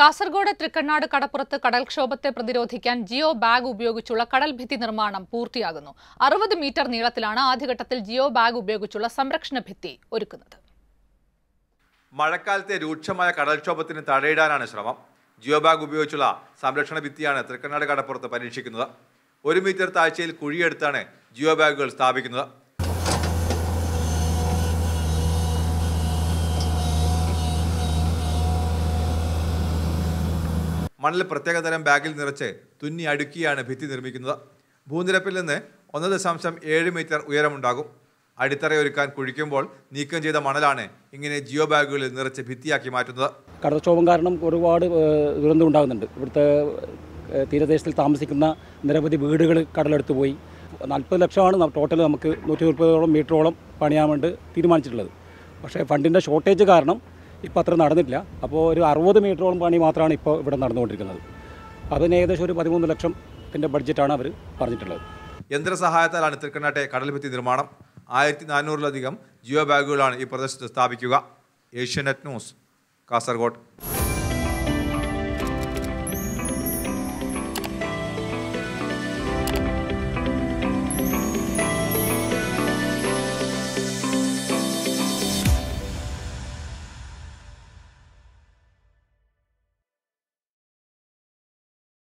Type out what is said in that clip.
കാസർഗോഡ് തൃക്കണ്ണാട് കടപ്പുറത്ത് കടൽക്ഷോഭത്തെ പ്രതിരോധിക്കാൻ ജിയോ ബാഗ് ഉപയോഗിച്ചുള്ള കടൽ ഭിത്തി നിർമ്മാണം പൂർത്തിയാകുന്നു അറുപത് മീറ്റർ നീളത്തിലാണ് ആദ്യഘട്ടത്തിൽ ജിയോ ബാഗ് ഉപയോഗിച്ചുള്ള സംരക്ഷണ ഭിത്തി ഒരുക്കുന്നത് മഴക്കാലത്തെ രൂക്ഷമായ കടൽക്ഷോഭത്തിന് തടയിടാനാണ് ശ്രമം ജിയോ ബാഗ് ഉപയോഗിച്ചുള്ള സംരക്ഷണ ഭിത്തിയാണ് തൃക്കണ്ണാട് കടപ്പുറത്ത് പരീക്ഷിക്കുന്നത് ഒരു മീറ്റർ താഴ്ചയിൽ കുഴിയെടുത്താണ് ജിയോ ബാഗുകൾ സ്ഥാപിക്കുന്നത് മണൽ പ്രത്യേകതരം ബാഗിൽ നിറച്ച് തുന്നി അടുക്കിയാണ് ഭിത്തി നിർമ്മിക്കുന്നത് ഭൂനിരപ്പിൽ നിന്ന് ഒന്ന് ദശാംശം ഏഴ് മീറ്റർ ഉയരമുണ്ടാകും അടിത്തറ ഒരുക്കാൻ കുഴിക്കുമ്പോൾ നീക്കം ചെയ്ത മണലാണ് ഇങ്ങനെ ജിയോ ബാഗുകളിൽ നിറച്ച് ഭിത്തിയാക്കി മാറ്റുന്നത് കടൽക്ഷോഭം കാരണം ഒരുപാട് ദുരന്തം ഉണ്ടാകുന്നുണ്ട് ഇവിടുത്തെ തീരദേശത്തിൽ താമസിക്കുന്ന നിരവധി വീടുകൾ കടലെടുത്ത് പോയി നാൽപ്പത് ലക്ഷമാണ് ടോട്ടൽ നമുക്ക് നൂറ്റി മുപ്പതോളം മീറ്ററോളം പണിയാൻ വേണ്ടി തീരുമാനിച്ചിട്ടുള്ളത് പക്ഷേ ഫണ്ടിൻ്റെ ഷോർട്ടേജ് കാരണം ഇപ്പോൾ അത്ര നടന്നിട്ടില്ല അപ്പോൾ ഒരു അറുപത് മീറ്ററോളം പണി മാത്രമാണ് ഇപ്പോൾ ഇവിടെ നടന്നുകൊണ്ടിരിക്കുന്നത് അതിന് ഏകദേശം ഒരു പതിമൂന്ന് ലക്ഷത്തിൻ്റെ ബഡ്ജറ്റാണ് അവർ പറഞ്ഞിട്ടുള്ളത് യന്ത്ര സഹായത്താലാണ് തൃക്കണ്ണാട്ടെ കടൽഭിത്തി നിർമ്മാണം ആയിരത്തി നാനൂറിലധികം ജിയോ ബാഗുകളാണ് ഈ പ്രദേശത്ത് സ്ഥാപിക്കുക ഏഷ്യനെറ്റ് ന്യൂസ് കാസർഗോഡ്